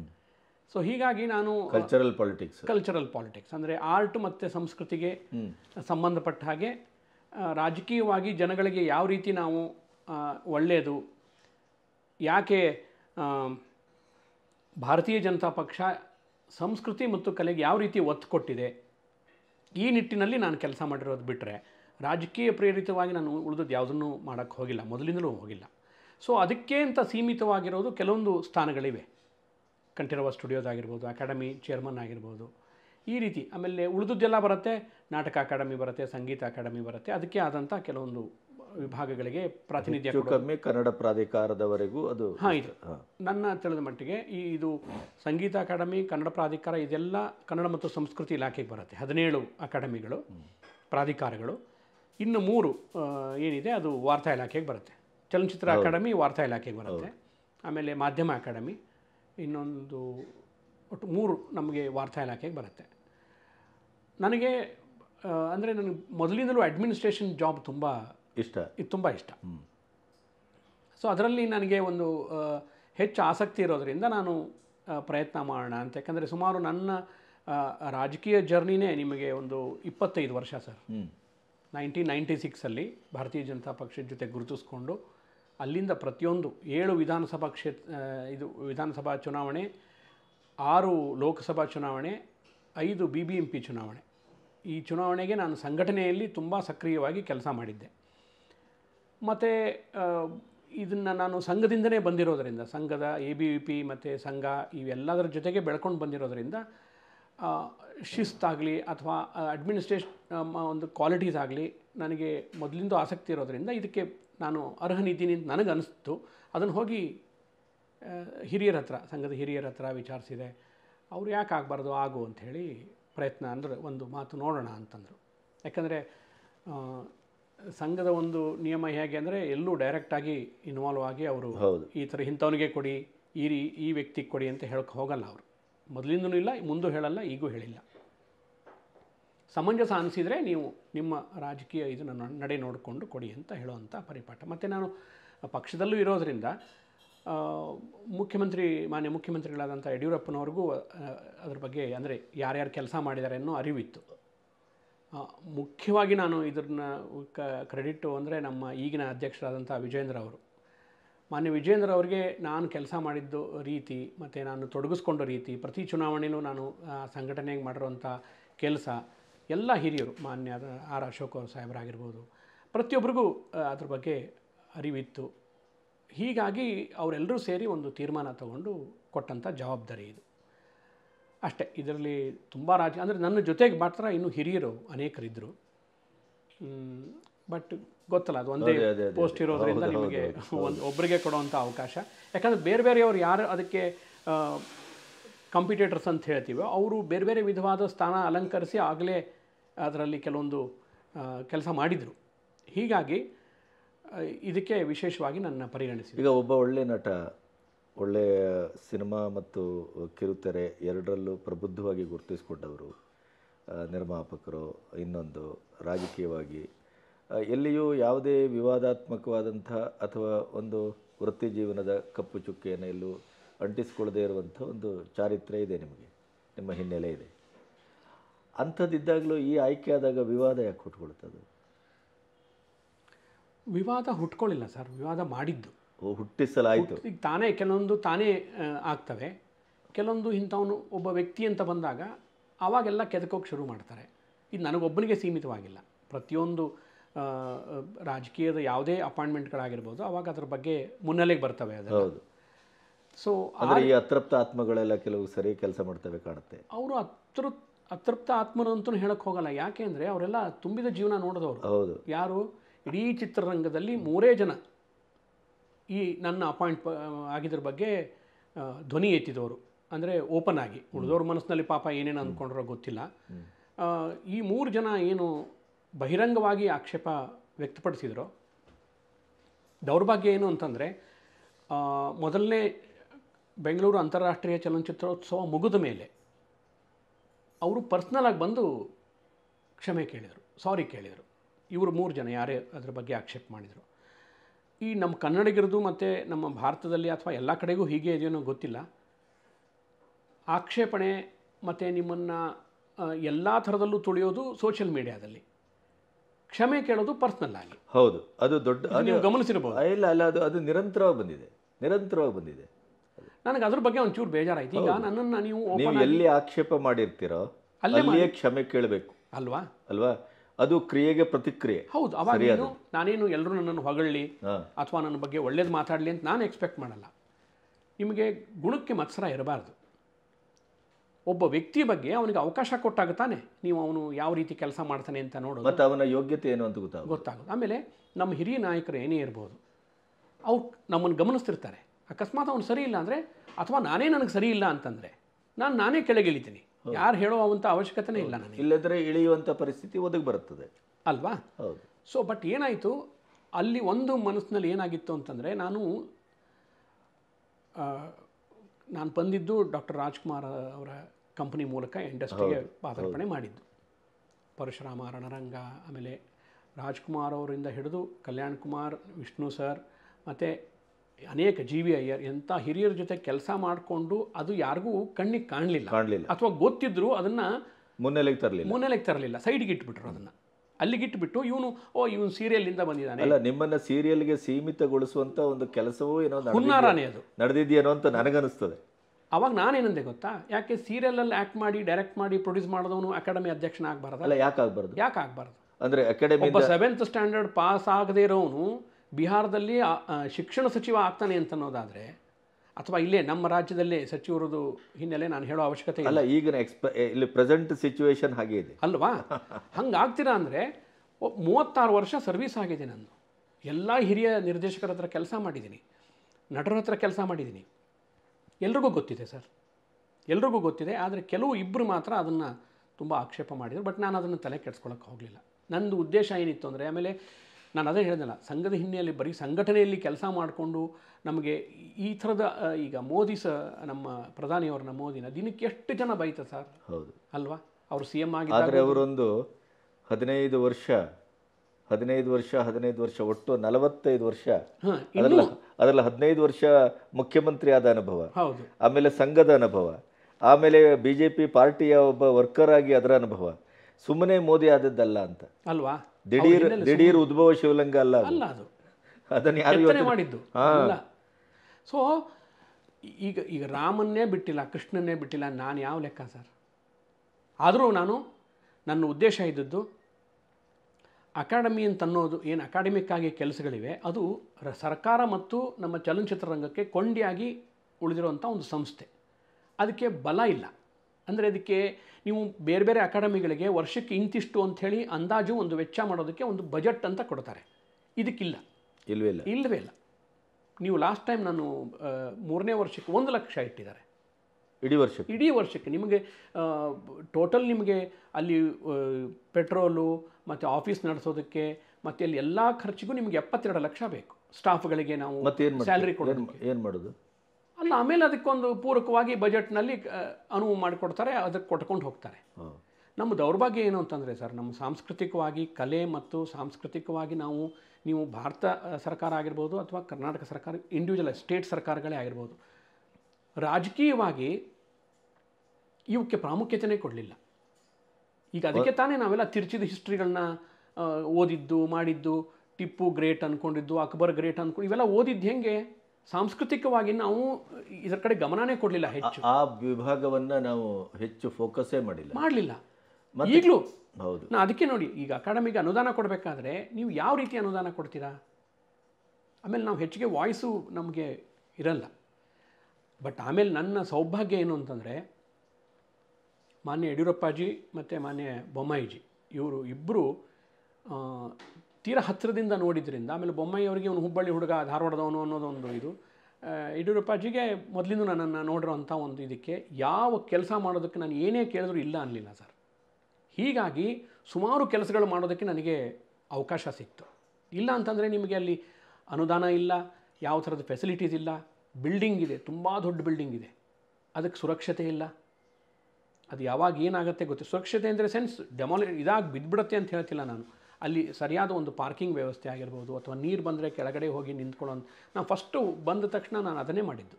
ಸೊ ಹೀಗಾಗಿ ನಾನು ಕಲ್ಚರಲ್ ಪಾಲಿಟಿಕ್ಸ್ ಕಲ್ಚರಲ್ ಪಾಲಿಟಿಕ್ಸ್ ಅಂದರೆ ಆರ್ಟ್ ಮತ್ತು ಸಂಸ್ಕೃತಿಗೆ ಸಂಬಂಧಪಟ್ಟ ಹಾಗೆ ರಾಜಕೀಯವಾಗಿ ಜನಗಳಿಗೆ ಯಾವ ರೀತಿ ನಾವು ಒಳ್ಳೆಯದು ಯಾಕೆ ಭಾರತೀಯ ಜನತಾ ಪಕ್ಷ ಸಂಸ್ಕೃತಿ ಮತ್ತು ಕಲೆಗೆ ಯಾವ ರೀತಿ ಒತ್ತು ಕೊಟ್ಟಿದೆ ಈ ನಿಟ್ಟಿನಲ್ಲಿ ನಾನು ಕೆಲಸ ಮಾಡಿರೋದು ಬಿಟ್ಟರೆ ರಾಜಕೀಯ ಪ್ರೇರಿತವಾಗಿ ನಾನು ಉಳಿದದ್ದು ಯಾವುದನ್ನು ಮಾಡೋಕ್ಕೆ ಹೋಗಿಲ್ಲ ಮೊದಲಿಂದಲೂ ಹೋಗಿಲ್ಲ ಸೊ ಅದಕ್ಕೆ ಅಂತ ಸೀಮಿತವಾಗಿರೋದು ಕೆಲವೊಂದು ಸ್ಥಾನಗಳಿವೆ ಕಂಠೀರವ ಸ್ಟುಡಿಯೋದಾಗಿರ್ಬೋದು ಅಕಾಡೆಮಿ ಚೇರ್ಮನ್ ಆಗಿರ್ಬೋದು ಈ ರೀತಿ ಆಮೇಲೆ ಉಳಿದದ್ದೆಲ್ಲ ಬರುತ್ತೆ ನಾಟಕ ಅಕಾಡೆಮಿ ಬರುತ್ತೆ ಸಂಗೀತ ಅಕಾಡೆಮಿ ಬರುತ್ತೆ ಅದಕ್ಕೆ ಆದಂಥ ಕೆಲವೊಂದು ವಿಭಾಗಗಳಿಗೆ ಪ್ರಾತಿನಿಧ್ಯ ಕಮ್ಮಿ ಕನ್ನಡ ಪ್ರಾಧಿಕಾರದವರೆಗೂ ಅದು ಹಾಂ ಇದು ನನ್ನ ತಿಳಿದ ಮಟ್ಟಿಗೆ ಈ ಇದು ಸಂಗೀತ ಅಕಾಡೆಮಿ ಕನ್ನಡ ಪ್ರಾಧಿಕಾರ ಇದೆಲ್ಲ ಕನ್ನಡ ಮತ್ತು ಸಂಸ್ಕೃತಿ ಇಲಾಖೆಗೆ ಬರುತ್ತೆ ಹದಿನೇಳು ಅಕಾಡೆಮಿಗಳು ಪ್ರಾಧಿಕಾರಗಳು ಇನ್ನು ಮೂರು ಏನಿದೆ ಅದು ವಾರ್ತಾ ಇಲಾಖೆಗೆ ಬರುತ್ತೆ ಚಲನಚಿತ್ರ ಅಕಾಡೆಮಿ ವಾರ್ತಾ ಇಲಾಖೆಗೆ ಬರುತ್ತೆ ಆಮೇಲೆ ಮಾಧ್ಯಮ ಅಕಾಡೆಮಿ ಇನ್ನೊಂದು ಒಟ್ಟು ಮೂರು ನಮಗೆ ವಾರ್ತಾ ಇಲಾಖೆಗೆ ಬರುತ್ತೆ ನನಗೆ ಅಂದರೆ ನನಗೆ ಮೊದಲಿಂದಲೂ ಅಡ್ಮಿನಿಸ್ಟ್ರೇಷನ್ ಜಾಬ್ ತುಂಬ ಇಷ್ಟ ಇದು ತುಂಬ ಇಷ್ಟ ಸೊ ಅದರಲ್ಲಿ ನನಗೆ ಒಂದು ಹೆಚ್ಚು ಆಸಕ್ತಿ ಇರೋದರಿಂದ ನಾನು ಪ್ರಯತ್ನ ಮಾಡೋಣ ಅಂತ ಯಾಕಂದರೆ ಸುಮಾರು ನನ್ನ ರಾಜಕೀಯ ಜರ್ನಿನೇ ನಿಮಗೆ ಒಂದು ಇಪ್ಪತ್ತೈದು ವರ್ಷ ಸರ್ ನೈನ್ಟೀನ್ ನೈಂಟಿ ಸಿಕ್ಸಲ್ಲಿ ಭಾರತೀಯ ಜನತಾ ಪಕ್ಷದ ಜೊತೆ ಗುರುತಿಸ್ಕೊಂಡು ಅಲ್ಲಿಂದ ಪ್ರತಿಯೊಂದು ಏಳು ವಿಧಾನಸಭಾ ಕ್ಷೇತ್ರ ಇದು ವಿಧಾನಸಭಾ ಚುನಾವಣೆ ಆರು ಲೋಕಸಭಾ ಚುನಾವಣೆ ಐದು ಬಿ ಬಿ ಎಂ ಪಿ ಚುನಾವಣೆ ಈ ಚುನಾವಣೆಗೆ ನಾನು ಸಂಘಟನೆಯಲ್ಲಿ ತುಂಬ ಸಕ್ರಿಯವಾಗಿ ಕೆಲಸ ಮಾಡಿದ್ದೆ ಮತ್ತು ಇದನ್ನು ನಾನು ಸಂಘದಿಂದನೇ ಬಂದಿರೋದರಿಂದ ಸಂಘದ ಎ ಬಿ ವಿ ಪಿ ಮತ್ತು ಸಂಘ ಇವೆಲ್ಲದರ ಜೊತೆಗೆ ಬೆಳ್ಕೊಂಡು ಬಂದಿರೋದರಿಂದ ಶಿಸ್ತಾಗಲಿ ಅಥವಾ ಅಡ್ಮಿನಿಸ್ಟ್ರೇಷನ್ ಒಂದು ಕ್ವಾಲಿಟೀಸ್ ಆಗಲಿ ನನಗೆ ಮೊದಲಿಂದ ಆಸಕ್ತಿ ಇರೋದರಿಂದ ಇದಕ್ಕೆ ನಾನು ಅರ್ಹನಿದ್ದೀನಿ ಅಂತ ನನಗೆ ಅನಿಸ್ತು ಅದನ್ನು ಹೋಗಿ ಹಿರಿಯರ ಹತ್ರ ಸಂಘದ ಹಿರಿಯರ ಹತ್ರ ವಿಚಾರಿಸಿದೆ ಅವ್ರು ಯಾಕೆ ಆಗಬಾರ್ದು ಆಗು ಅಂಥೇಳಿ ಪ್ರಯತ್ನ ಅಂದರೆ ಒಂದು ಮಾತು ನೋಡೋಣ ಅಂತಂದರು ಯಾಕಂದರೆ ಸಂಘದ ಒಂದು ನಿಯಮ ಹೇಗೆ ಅಂದರೆ ಎಲ್ಲೂ ಡೈರೆಕ್ಟಾಗಿ ಇನ್ವಾಲ್ವ್ ಆಗಿ ಅವರು ಈ ಥರ ಇಂಥವನಿಗೆ ಕೊಡಿ ಈ ರೀ ಈ ವ್ಯಕ್ತಿಗೆ ಕೊಡಿ ಅಂತ ಹೇಳಕ್ಕೆ ಹೋಗಲ್ಲ ಅವರು ಮೊದಲಿಂದನೂ ಇಲ್ಲ ಮುಂದೂ ಹೇಳಲ್ಲ ಈಗೂ ಹೇಳಿಲ್ಲ ಸಮಂಜಸ ಅನಿಸಿದರೆ ನೀವು ನಿಮ್ಮ ರಾಜಕೀಯ ಇದನ್ನು ನಡೆ ನೋಡಿಕೊಂಡು ಕೊಡಿ ಅಂತ ಹೇಳುವಂಥ ಪರಿಪಾಠ ಮತ್ತು ನಾನು ಪಕ್ಷದಲ್ಲೂ ಇರೋದರಿಂದ ಮುಖ್ಯಮಂತ್ರಿ ಮಾನ್ಯ ಮುಖ್ಯಮಂತ್ರಿಗಳಾದಂಥ ಯಡಿಯೂರಪ್ಪನವ್ರಿಗೂ ಅದ್ರ ಬಗ್ಗೆ ಅಂದರೆ ಯಾರ್ಯಾರು ಕೆಲಸ ಮಾಡಿದ್ದಾರೆ ಅನ್ನೋ ಅರಿವಿತ್ತು ಮುಖ್ಯವಾಗಿ ನಾನು ಇದನ್ನ ಕ ಕ್ರೆಡಿಟ್ಟು ಅಂದರೆ ನಮ್ಮ ಈಗಿನ ಅಧ್ಯಕ್ಷರಾದಂಥ ವಿಜೇಂದ್ರ ಅವರು ಮಾನ್ಯ ವಿಜೇಂದ್ರ ಅವರಿಗೆ ನಾನು ಕೆಲಸ ಮಾಡಿದ್ದು ರೀತಿ ಮತ್ತು ನಾನು ತೊಡಗಿಸ್ಕೊಂಡ ರೀತಿ ಪ್ರತಿ ಚುನಾವಣೆಯಲ್ಲೂ ನಾನು ಸಂಘಟನೆಗೆ ಮಾಡಿರುವಂಥ ಕೆಲಸ ಎಲ್ಲ ಹಿರಿಯರು ಮಾನ್ಯ ಆರ್ ಅಶೋಕ್ ಸಾಹೇಬರಾಗಿರ್ಬೋದು ಪ್ರತಿಯೊಬ್ಬರಿಗೂ ಅದ್ರ ಬಗ್ಗೆ ಅರಿವಿತ್ತು ಹೀಗಾಗಿ ಅವರೆಲ್ಲರೂ ಸೇರಿ ಒಂದು ತೀರ್ಮಾನ ತಗೊಂಡು ಕೊಟ್ಟಂಥ ಜವಾಬ್ದಾರಿ ಇದು ಅಷ್ಟೇ ಇದರಲ್ಲಿ ತುಂಬ ರಾಜ ಅಂದರೆ ನನ್ನ ಜೊತೆಗೆ ಮಾತ್ರ ಇನ್ನು ಹಿರಿಯರು ಅನೇಕರಿದ್ದರು ಬಟ್ ಗೊತ್ತಲ್ಲ ಅದು ಒಂದೇ ಪೋಸ್ಟ್ ಇರೋದ್ರಿಂದ ನಿಮಗೆ ಒಂದು ಒಬ್ಬರಿಗೆ ಕೊಡುವಂಥ ಅವಕಾಶ ಯಾಕಂದರೆ ಬೇರೆ ಬೇರೆಯವರು ಯಾರು ಅದಕ್ಕೆ ಕಂಪಿಟೇಟರ್ಸ್ ಅಂತ ಹೇಳ್ತೀವೋ ಅವರು ಬೇರೆ ಬೇರೆ ವಿಧವಾದ ಸ್ಥಾನ ಅಲಂಕರಿಸಿ ಆಗಲೇ ಅದರಲ್ಲಿ ಕೆಲವೊಂದು ಕೆಲಸ ಮಾಡಿದರು ಹೀಗಾಗಿ ಇದಕ್ಕೆ ವಿಶೇಷವಾಗಿ ನನ್ನ ಪರಿಗಣಿಸಿ ಈಗ ಒಬ್ಬ ಒಳ್ಳೆ ನಟ ಒಳ್ಳೆಯ ಸಿನಿಮಾ ಮತ್ತು ಕಿರುತೆರೆ ಎರಡರಲ್ಲೂ ಪ್ರಬುದ್ಧವಾಗಿ ಗುರುತಿಸಿಕೊಂಡವರು ನಿರ್ಮಾಪಕರು ಇನ್ನೊಂದು ರಾಜಕೀಯವಾಗಿ ಎಲ್ಲಿಯೂ ಯಾವುದೇ ವಿವಾದಾತ್ಮಕವಾದಂಥ ಅಥವಾ ಒಂದು ವೃತ್ತಿ ಜೀವನದ ಕಪ್ಪು ಚುಕ್ಕೆಯನ್ನು ಎಲ್ಲೂ ಅಂಟಿಸ್ಕೊಳ್ಳದೇ ಇರುವಂಥ ಒಂದು ಚಾರಿತ್ರ್ಯ ಇದೆ ನಿಮಗೆ ನಿಮ್ಮ ಹಿನ್ನೆಲೆ ಇದೆ ಅಂಥದ್ದಿದ್ದಾಗಲೂ ಈ ಆಯ್ಕೆ ಆದಾಗ ವಿವಾದ ಯಾಕೆ ಹುಟ್ಕೊಳ್ತದೆ ವಿವಾದ ಹುಟ್ಕೊಳ್ಳಿಲ್ಲ ಸರ್ ವಿವಾದ ಮಾಡಿದ್ದು ಹುಟ್ಟಿಸಲಾಯಿತು ಈಗ ತಾನೇ ಕೆಲವೊಂದು ತಾನೇ ಆಗ್ತವೆ ಕೆಲವೊಂದು ಇಂಥವನು ಒಬ್ಬ ವ್ಯಕ್ತಿ ಅಂತ ಬಂದಾಗ ಅವಾಗೆಲ್ಲ ಕೆದಕೋಕೆ ಶುರು ಮಾಡ್ತಾರೆ ಇದು ನನಗೊಬ್ಬನಿಗೆ ಸೀಮಿತವಾಗಿಲ್ಲ ಪ್ರತಿಯೊಂದು ರಾಜಕೀಯದ ಯಾವುದೇ ಅಪಾಯಿಂಟ್ಮೆಂಟ್ಗಳಾಗಿರ್ಬೋದು ಅವಾಗ ಅದ್ರ ಬಗ್ಗೆ ಮುನ್ನೆಲೆಗೆ ಬರ್ತವೆ ಅದು ಹೌದು ಸೊ ಆದರೆ ಈ ಅತೃಪ್ತ ಆತ್ಮಗಳೆಲ್ಲ ಕೆಲವು ಸರಿ ಕೆಲಸ ಮಾಡ್ತವೆ ಕಾಣುತ್ತೆ ಅವರು ಅತೃಪ್ ಅತೃಪ್ತ ಆತ್ಮನಂತೂ ಅಂತೂ ಹೇಳಕ್ಕೆ ಹೋಗಲ್ಲ ಯಾಕೆ ಅಂದರೆ ಅವರೆಲ್ಲ ತುಂಬಿದ ಜೀವನ ನೋಡಿದವರು ಹೌದು ಯಾರು ಇಡೀ ಚಿತ್ರರಂಗದಲ್ಲಿ ಮೂರೇ ಜನ ಈ ನನ್ನ ಅಪಾಯಿಂಟ್ ಆಗಿದ್ರ ಬಗ್ಗೆ ಧ್ವನಿ ಎತ್ತಿದವರು ಅಂದರೆ ಓಪನ್ ಆಗಿ ಉಳಿದವ್ರ ಮನಸ್ಸಿನಲ್ಲಿ ಪಾಪ ಏನೇನು ಅಂದ್ಕೊಂಡ್ರೋ ಗೊತ್ತಿಲ್ಲ ಈ ಮೂರು ಜನ ಏನು ಬಹಿರಂಗವಾಗಿ ಆಕ್ಷೇಪ ವ್ಯಕ್ತಪಡಿಸಿದ್ರು ದೌರ್ಭಾಗ್ಯ ಏನು ಅಂತಂದರೆ ಮೊದಲನೇ ಬೆಂಗಳೂರು ಅಂತಾರಾಷ್ಟ್ರೀಯ ಚಲನಚಿತ್ರೋತ್ಸವ ಮುಗಿದ ಮೇಲೆ ಅವರು ಪರ್ಸ್ನಲಾಗಿ ಬಂದು ಕ್ಷಮೆ ಕೇಳಿದರು ಸಾರಿ ಕೇಳಿದರು ಇವರು ಮೂರು ಜನ ಯಾರೇ ಅದ್ರ ಬಗ್ಗೆ ಆಕ್ಷೇಪ ಮಾಡಿದರು ಈ ನಮ್ಮ ಕನ್ನಡಿಗರದು ಮತ್ತು ನಮ್ಮ ಭಾರತದಲ್ಲಿ ಅಥವಾ ಎಲ್ಲ ಕಡೆಗೂ ಹೀಗೆ ಇದೆಯೋ ಗೊತ್ತಿಲ್ಲ ಆಕ್ಷೇಪಣೆ ಮತ್ತು ನಿಮ್ಮನ್ನು ಎಲ್ಲ ಥರದಲ್ಲೂ ತುಳಿಯೋದು ಸೋಷಿಯಲ್ ಮೀಡಿಯಾದಲ್ಲಿ ಕ್ಷಮೆ ಕೇಳೋದು ಪರ್ಸ್ನಲ್ ಆಗಿ ಹೌದು ಅದು ದೊಡ್ಡ ನೀವು ಗಮನಿಸಿರ್ಬೋದು ಇಲ್ಲ ಅಲ್ಲ ಅದು ಅದು ನಿರಂತರವಾಗಿ ಬಂದಿದೆ ನಿರಂತರವಾಗಿ ಬಂದಿದೆ ನನಗೆ ಅದ್ರ ಬಗ್ಗೆ ಒಂಚೂರು ಬೇಜಾರಾಯ್ತು ಈಗ ನನ್ನನ್ನು ನೀವು ನೀವು ಎಲ್ಲಿ ಆಕ್ಷೇಪ ಮಾಡಿರ್ತೀರೋ ಅಲ್ಲಿ ಕ್ಷಮೆ ಕೇಳಬೇಕು ಅಲ್ವಾ ಅಲ್ವಾ ಅದು ಕ್ರಿಯೆಗೆ ಪ್ರತಿಕ್ರಿಯೆ ಹೌದು ಅವಾಗ ನಾನೇನು ಎಲ್ಲರೂ ನನ್ನನ್ನು ಹೊಗಳ್ಲಿ ಅಥವಾ ನನ್ನ ಬಗ್ಗೆ ಒಳ್ಳೇದು ಮಾತಾಡಲಿ ಅಂತ ನಾನು ಎಕ್ಸ್ಪೆಕ್ಟ್ ಮಾಡಲ್ಲ ನಿಮಗೆ ಗುಣಕ್ಕೆ ಮತ್ಸರ ಇರಬಾರ್ದು ಒಬ್ಬ ವ್ಯಕ್ತಿ ಬಗ್ಗೆ ಅವನಿಗೆ ಅವಕಾಶ ಕೊಟ್ಟಾಗ ತಾನೆ ನೀವು ಅವನು ಯಾವ ರೀತಿ ಕೆಲಸ ಮಾಡ್ತಾನೆ ಅಂತ ನೋಡೋದು ಮತ್ತು ಅವನ ಯೋಗ್ಯತೆ ಏನು ಅಂತ ಗೊತ್ತಾಗುತ್ತೆ ಗೊತ್ತಾಗೋದು ಆಮೇಲೆ ನಮ್ಮ ಹಿರಿಯ ನಾಯಕರು ಏನೇ ಇರ್ಬೋದು ಅವ್ರು ನಮ್ಮನ್ನು ಗಮನಿಸ್ತಿರ್ತಾರೆ ಅಕಸ್ಮಾತ್ ಅವನು ಸರಿ ಇಲ್ಲ ಅಂದರೆ ಅಥವಾ ನಾನೇ ನನಗೆ ಸರಿ ಇಲ್ಲ ಅಂತಂದರೆ ನಾನು ನಾನೇ ಕೆಳಗೆ ಇಳಿತೀನಿ ಯಾರು ಹೇಳುವಂಥ ಅವಶ್ಯಕತೆನೇ ಇಲ್ಲ ನನಗೆ ಇಲ್ಲದ್ರೆ ಇಳಿಯುವಂಥ ಪರಿಸ್ಥಿತಿ ಒದಗಿ ಬರುತ್ತದೆ ಅಲ್ವಾ ಹೌದು ಸೊ ಬಟ್ ಏನಾಯಿತು ಅಲ್ಲಿ ಒಂದು ಮನಸ್ಸಿನಲ್ಲಿ ಏನಾಗಿತ್ತು ಅಂತಂದರೆ ನಾನು ನಾನು ಬಂದಿದ್ದು ಡಾಕ್ಟರ್ ರಾಜ್ಕುಮಾರ್ ಅವರ ಕಂಪನಿ ಮೂಲಕ ಇಂಡಸ್ಟ್ರಿಗೆ ಪಾದಾರ್ಪಣೆ ಮಾಡಿದ್ದು ಪರಶುರಾಮ ರಣರಂಗ ಆಮೇಲೆ ರಾಜ್ಕುಮಾರ್ ಅವರಿಂದ ಹಿಡಿದು ಕಲ್ಯಾಣ್ ಕುಮಾರ್ ವಿಷ್ಣು ಸರ್ ಮತ್ತು ಅನೇಕ ಜಿ ವಿ ಅಯ್ಯರ್ ಎಂಥ ಹಿರಿಯರ ಜೊತೆ ಕೆಲಸ ಮಾಡಿಕೊಂಡು ಅದು ಯಾರಿಗೂ ಕಣ್ಣಿಗೆ ಕಾಣಲಿಲ್ಲ ಕಾಣಲಿಲ್ಲ ಅಥವಾ ಗೊತ್ತಿದ್ರು ಅದನ್ನು ಮುನ್ನೆಲೆಗೆ ತರಲಿಲ್ಲ ಮುನ್ನೆಲೆಗೆ ತರಲಿಲ್ಲ ಸೈಡ್ಗೆ ಇಟ್ಬಿಟ್ರು ಅದನ್ನು ಅಲ್ಲಿಗೆ ಇಟ್ಬಿಟ್ಟು ಇವನು ಓ ಇವನು ಸೀರಿಯಲ್ನಿಂದ ಬಂದಿದ್ದಾನೆ ಅಲ್ಲ ನಿಮ್ಮನ್ನ ಸೀರಿಯಲ್ಗೆ ಸೀಮಿತಗೊಳಿಸುವಂಥ ಒಂದು ಕೆಲಸವೂ ಏನೋ ಹುನ್ನಾರಾನೇ ಅದು ನಡೆದಿದೆಯೇನೋ ಅಂತ ನನಗನ್ನಿಸ್ತದೆ ಅವಾಗ ನಾನೇನಂದೆ ಗೊತ್ತಾ ಯಾಕೆ ಸೀರಿಯಲಲ್ಲಿ ಆ್ಯಕ್ಟ್ ಮಾಡಿ ಡೈರೆಕ್ಟ್ ಮಾಡಿ ಪ್ರೊಡ್ಯೂಸ್ ಮಾಡಿದವನು ಅಕಾಡೆಮಿ ಅಧ್ಯಕ್ಷನ ಆಗಬಾರ್ದು ಅಲ್ಲ ಯಾಕೆ ಆಗಬಾರ್ದು ಯಾಕೆ ಆಗಬಾರ್ದು ಅಂದರೆ ಅಕಾಡೆಮಿ ಸೆವೆಂತ್ ಸ್ಟ್ಯಾಂಡರ್ಡ್ ಪಾಸ್ ಆಗದೇ ಇರೋನು ಬಿಹಾರದಲ್ಲಿ ಶಿಕ್ಷಣ ಸಚಿವ ಆಗ್ತಾನೆ ಅಂತನ್ನೋದಾದರೆ ಅಥವಾ ಇಲ್ಲೇ ನಮ್ಮ ರಾಜ್ಯದಲ್ಲೇ ಸಚಿವರದು ಹಿನ್ನೆಲೆ ನಾನು ಹೇಳೋ ಅವಶ್ಯಕತೆ ಇಲ್ಲ ಈಗಿನ ಎಕ್ಸ್ಪ ಇಲ್ಲಿ ಪ್ರೆಸೆಂಟ್ ಸಿಚುವೇಶನ್ ಹಾಗೆ ಇದೆ ಅಲ್ವಾ ಹಂಗಾಗ್ತೀರಾ ಅಂದರೆ ಮೂವತ್ತಾರು ವರ್ಷ ಸರ್ವಿಸ್ ಆಗಿದೆ ನಾನು ಎಲ್ಲ ಹಿರಿಯ ನಿರ್ದೇಶಕರ ಹತ್ರ ಕೆಲಸ ಮಾಡಿದ್ದೀನಿ ನಟರ ಹತ್ರ ಕೆಲಸ ಮಾಡಿದ್ದೀನಿ ಎಲ್ರಿಗೂ ಗೊತ್ತಿದೆ ಸರ್ ಎಲ್ರಿಗೂ ಗೊತ್ತಿದೆ ಆದರೆ ಕೆಲವು ಇಬ್ಬರು ಮಾತ್ರ ಅದನ್ನು ತುಂಬ ಆಕ್ಷೇಪ ಮಾಡಿದರು ಬಟ್ ನಾನು ಅದನ್ನು ತಲೆ ಕೆಡಿಸ್ಕೊಳಕ್ಕೆ ಹೋಗಲಿಲ್ಲ ನಂದು ಉದ್ದೇಶ ಏನಿತ್ತು ಅಂದರೆ ಆಮೇಲೆ ನಾನು ಅದೇ ಹೇಳಿದೆಲ್ಲ ಸಂಘದ ಹಿನ್ನೆಲೆಯಲ್ಲಿ ಬರೀ ಸಂಘಟನೆಯಲ್ಲಿ ಕೆಲಸ ಮಾಡಿಕೊಂಡು ನಮಗೆ ಈ ಥರದ ಈಗ ಮೋದಿ ಸ ನಮ್ಮ ಪ್ರಧಾನಿಯವ್ರನ್ನ ಮೋದಿನ ದಿನಕ್ಕೆ ಎಷ್ಟು ಜನ ಬೈತ ಸರ್ ಹೌದು ಅಲ್ವಾ ಅವರು ಸಿ ಎಮ್ ಆಗಿ ಅವರೊಂದು ಹದಿನೈದು ವರ್ಷ ಹದಿನೈದು ವರ್ಷ ಹದಿನೈದು ವರ್ಷ ಒಟ್ಟು ನಲವತ್ತೈದು ವರ್ಷ ಅದರಲ್ಲಿ ಅದರಲ್ಲಿ ಹದಿನೈದು ವರ್ಷ ಮುಖ್ಯಮಂತ್ರಿ ಆದ ಅನುಭವ ಆಮೇಲೆ ಸಂಘದ ಅನುಭವ ಆಮೇಲೆ ಬಿ ಜೆ ಪಿ ಪಾರ್ಟಿಯ ಒಬ್ಬ ವರ್ಕರ್ ಆಗಿ ಅದರ ಅನುಭವ ಸುಮ್ಮನೆ ಮೋದಿ ಆದದ್ದಲ್ಲ ಅಂತ ಅಲ್ವಾ ದಿಢೀರ್ ದಿಢೀರ್ ಉದ್ಭವ ಶಿವಲಿಂಗ ಅಲ್ಲ ಅಲ್ಲ ಅದು ಅದನ್ನು ಯಾರು ಮಾಡಿದ್ದು ಸೊ ಈಗ ಈಗ ರಾಮನ್ನೇ ಬಿಟ್ಟಿಲ್ಲ ಕೃಷ್ಣನ್ನೇ ಬಿಟ್ಟಿಲ್ಲ ನಾನು ಯಾವ ಲೆಕ್ಕ ಸರ್ ಆದರೂ ನಾನು ನನ್ನ ಉದ್ದೇಶ ಇದ್ದದ್ದು ಅಕಾಡೆಮಿ ಅಂತ ಅನ್ನೋದು ಏನು ಅಕಾಡೆಮಿಕ್ ಆಗಿ ಕೆಲಸಗಳಿವೆ ಅದು ಸರ್ಕಾರ ಮತ್ತು ನಮ್ಮ ಚಲನಚಿತ್ರರಂಗಕ್ಕೆ ಕೊಂಡಿಯಾಗಿ ಉಳಿದಿರುವಂಥ ಒಂದು ಸಂಸ್ಥೆ ಅದಕ್ಕೆ ಬಲ ಇಲ್ಲ ಅಂದರೆ ಅದಕ್ಕೆ ನೀವು ಬೇರೆ ಬೇರೆ ಅಕಾಡೆಮಿಗಳಿಗೆ ವರ್ಷಕ್ಕೆ ಇಂತಿಷ್ಟು ಅಂಥೇಳಿ ಅಂದಾಜು ಒಂದು ವೆಚ್ಚ ಮಾಡೋದಕ್ಕೆ ಒಂದು ಬಜೆಟ್ ಅಂತ ಕೊಡ್ತಾರೆ ಇದಕ್ಕಿಲ್ಲ ಇಲ್ಲವೇ ಇಲ್ಲ ಇಲ್ಲವೇ ಇಲ್ಲ ನೀವು ಲಾಸ್ಟ್ ಟೈಮ್ ನಾನು ಮೂರನೇ ವರ್ಷಕ್ಕೆ ಒಂದು ಲಕ್ಷ ಇಟ್ಟಿದ್ದಾರೆ ಇಡೀ ವರ್ಷಕ್ಕೆ ಇಡೀ ವರ್ಷಕ್ಕೆ ನಿಮಗೆ ಟೋಟಲ್ ನಿಮಗೆ ಅಲ್ಲಿ ಪೆಟ್ರೋಲು ಮತ್ತು ಆಫೀಸ್ ನಡೆಸೋದಕ್ಕೆ ಮತ್ತು ಅಲ್ಲಿ ಎಲ್ಲ ಖರ್ಚಿಗೂ ನಿಮಗೆ ಎಪ್ಪತ್ತೆರಡು ಲಕ್ಷ ಬೇಕು ಸ್ಟಾಫ್ಗಳಿಗೆ ನಾವು ಸ್ಯಾಲ್ರಿ ಕೊಡೋದು ಏನು ಮಾಡೋದು ಅಲ್ಲ ಆಮೇಲೆ ಅದಕ್ಕೊಂದು ಪೂರಕವಾಗಿ ಬಜೆಟ್ನಲ್ಲಿ ಅನುವು ಮಾಡಿಕೊಡ್ತಾರೆ ಅದಕ್ಕೆ ಕೊಟ್ಕೊಂಡು ಹೋಗ್ತಾರೆ ನಮ್ಮ ದೌರ್ಭಾಗ್ಯ ಏನು ಅಂತಂದರೆ ಸರ್ ನಮ್ಮ ಸಾಂಸ್ಕೃತಿಕವಾಗಿ ಕಲೆ ಮತ್ತು ಸಾಂಸ್ಕೃತಿಕವಾಗಿ ನಾವು ನೀವು ಭಾರತ ಸರ್ಕಾರ ಆಗಿರ್ಬೋದು ಅಥವಾ ಕರ್ನಾಟಕ ಸರ್ಕಾರ ಇಂಡಿವಿಜುವಲ್ ಸ್ಟೇಟ್ ಸರ್ಕಾರಗಳೇ ಆಗಿರ್ಬೋದು ರಾಜಕೀಯವಾಗಿ ಇವಕ್ಕೆ ಪ್ರಾಮುಖ್ಯತೆನೇ ಕೊಡಲಿಲ್ಲ ಈಗ ಅದಕ್ಕೆ ತಾನೇ ನಾವೆಲ್ಲ ತಿರ್ಚಿದ ಹಿಸ್ಟ್ರಿಗಳನ್ನ ಓದಿದ್ದು ಮಾಡಿದ್ದು ಟಿಪ್ಪು ಗ್ರೇಟ್ ಅಂದ್ಕೊಂಡಿದ್ದು ಅಕ್ಬರ್ ಗ್ರೇಟ್ ಅಂದ್ಕೊಂಡು ಇವೆಲ್ಲ ಓದಿದ್ದು ಹೆಂಗೆ ಸಾಂಸ್ಕೃತಿಕವಾಗಿ ನಾವು ಇದರ ಕಡೆ ಗಮನನೇ ಕೊಡಲಿಲ್ಲ ಹೆಚ್ಚು ಆ ವಿಭಾಗವನ್ನು ನಾವು ಹೆಚ್ಚು ಫೋಕಸ್ಸೇ ಮಾಡಿಲ್ಲ ಮಾಡಲಿಲ್ಲ ಈಗಲೂ ಹೌದು ನಾ ಅದಕ್ಕೆ ನೋಡಿ ಈಗ ಅಕಾಡೆಮಿಗೆ ಅನುದಾನ ಕೊಡಬೇಕಾದ್ರೆ ನೀವು ಯಾವ ರೀತಿ ಅನುದಾನ ಕೊಡ್ತೀರಾ ಆಮೇಲೆ ನಾವು ಹೆಚ್ಚಿಗೆ ವಾಯ್ಸು ನಮಗೆ ಇರಲ್ಲ ಬಟ್ ಆಮೇಲೆ ನನ್ನ ಸೌಭಾಗ್ಯ ಏನು ಅಂತಂದರೆ ಮಾನ್ಯ ಯಡಿಯೂರಪ್ಪಾಜಿ ಮತ್ತು ಮಾನ್ಯ ಬೊಮ್ಮಾಯಿಜಿ ಇವರು ಇಬ್ಬರು ತೀರ ಹತ್ತಿರದಿಂದ ನೋಡಿದ್ರಿಂದ ಆಮೇಲೆ ಬೊಮ್ಮಯ್ಯವರಿಗೆ ಅವನು ಹುಬ್ಬಳ್ಳಿ ಹುಡುಗ ಧಾರವಾಡದವನು ಅನ್ನೋದೊಂದು ಇದು ಯಡಿಯೂರಪ್ಪಾಜಿಗೆ ಮೊದಲಿಂದ ನನ್ನನ್ನು ನೋಡಿರೋ ಅಂಥ ಒಂದು ಇದಕ್ಕೆ ಯಾವ ಕೆಲಸ ಮಾಡೋದಕ್ಕೆ ನಾನು ಏನೇ ಕೇಳಿದ್ರೂ ಇಲ್ಲ ಅನ್ನಲಿಲ್ಲ ಸರ್ ಹೀಗಾಗಿ ಸುಮಾರು ಕೆಲಸಗಳು ಮಾಡೋದಕ್ಕೆ ನನಗೆ ಅವಕಾಶ ಸಿಕ್ತು ಇಲ್ಲ ಅಂತಂದರೆ ನಿಮಗೆ ಅಲ್ಲಿ ಅನುದಾನ ಇಲ್ಲ ಯಾವ ಥರದ ಫೆಸಿಲಿಟೀಸ್ ಇಲ್ಲ ಬಿಲ್ಡಿಂಗ್ ಇದೆ ತುಂಬ ದೊಡ್ಡ ಬಿಲ್ಡಿಂಗ್ ಇದೆ ಅದಕ್ಕೆ ಸುರಕ್ಷತೆ ಇಲ್ಲ ಅದು ಯಾವಾಗ ಏನಾಗುತ್ತೆ ಗೊತ್ತಿಲ್ಲ ಸುರಕ್ಷತೆ ಅಂದರೆ ಸೆನ್ಸ್ ಡೆಮಾಲಿ ಇದಾಗಿ ಬಿದ್ದುಬಿಡತ್ತೆ ಅಂತ ಹೇಳ್ತಿಲ್ಲ ನಾನು ಅಲ್ಲಿ ಸರಿಯಾದ ಒಂದು ಪಾರ್ಕಿಂಗ್ ವ್ಯವಸ್ಥೆ ಆಗಿರ್ಬೋದು ಅಥವಾ ನೀರು ಬಂದರೆ ಕೆಳಗಡೆ ಹೋಗಿ ನಿಂತ್ಕೊಳ್ಳೋ ನಾನು ಫಸ್ಟು ಬಂದ ತಕ್ಷಣ ನಾನು ಅದನ್ನೇ ಮಾಡಿದ್ದು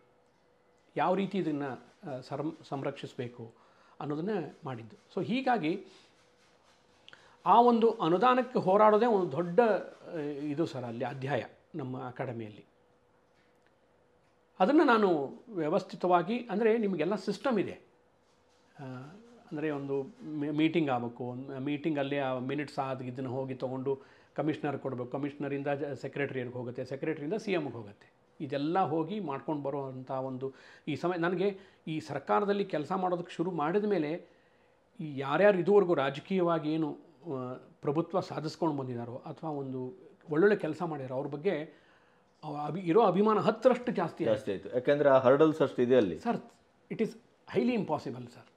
ಯಾವ ರೀತಿ ಇದನ್ನು ಸಂರಕ್ಷಿಸಬೇಕು ಅನ್ನೋದನ್ನೇ ಮಾಡಿದ್ದು ಸೊ ಹೀಗಾಗಿ ಆ ಒಂದು ಅನುದಾನಕ್ಕೆ ಹೋರಾಡೋದೇ ಒಂದು ದೊಡ್ಡ ಇದು ಸರ್ ಅಲ್ಲಿ ಅಧ್ಯಾಯ ನಮ್ಮ ಅಕಾಡೆಮಿಯಲ್ಲಿ ಅದನ್ನು ನಾನು ವ್ಯವಸ್ಥಿತವಾಗಿ ಅಂದರೆ ನಿಮಗೆಲ್ಲ ಸಿಸ್ಟಮ್ ಇದೆ ಅಂದರೆ ಒಂದು ಮೀಟಿಂಗ್ ಆಗಬೇಕು ಮೀಟಿಂಗಲ್ಲಿ ಆ ಮಿನಿಟ್ಸ್ ಆದ ಇದನ್ನು ಹೋಗಿ ತೊಗೊಂಡು ಕಮಿಷ್ನರ್ ಕೊಡಬೇಕು ಕಮಿಷ್ನರಿಂದ ಸೆಕ್ರೆಟರಿಯರ್ಗೆ ಹೋಗುತ್ತೆ ಸೆಕ್ರೆಟರಿಯಿಂದ ಸಿ ಎಮ್ಗೆ ಹೋಗುತ್ತೆ ಇದೆಲ್ಲ ಹೋಗಿ ಮಾಡ್ಕೊಂಡು ಬರುವಂಥ ಒಂದು ಈ ಸಮಯ ನನಗೆ ಈ ಸರ್ಕಾರದಲ್ಲಿ ಕೆಲಸ ಮಾಡೋದಕ್ಕೆ ಶುರು ಮಾಡಿದ ಮೇಲೆ ಈ ಯಾರ್ಯಾರು ಇದುವರೆಗೂ ರಾಜಕೀಯವಾಗಿ ಏನು ಪ್ರಭುತ್ವ ಸಾಧಿಸ್ಕೊಂಡು ಬಂದಿದ್ದಾರೋ ಅಥವಾ ಒಂದು ಒಳ್ಳೊಳ್ಳೆ ಕೆಲಸ ಮಾಡಿದಾರೋ ಅವ್ರ ಬಗ್ಗೆ ಅಭಿ ಇರೋ ಅಭಿಮಾನ ಹತ್ತರಷ್ಟು ಜಾಸ್ತಿ ಜಾಸ್ತಿ ಆಯಿತು ಯಾಕೆಂದರೆ ಆ ಹರ್ಡಲ್ಸ್ ಅಷ್ಟು ಇದೆ ಅಲ್ಲಿ sir it is highly impossible sir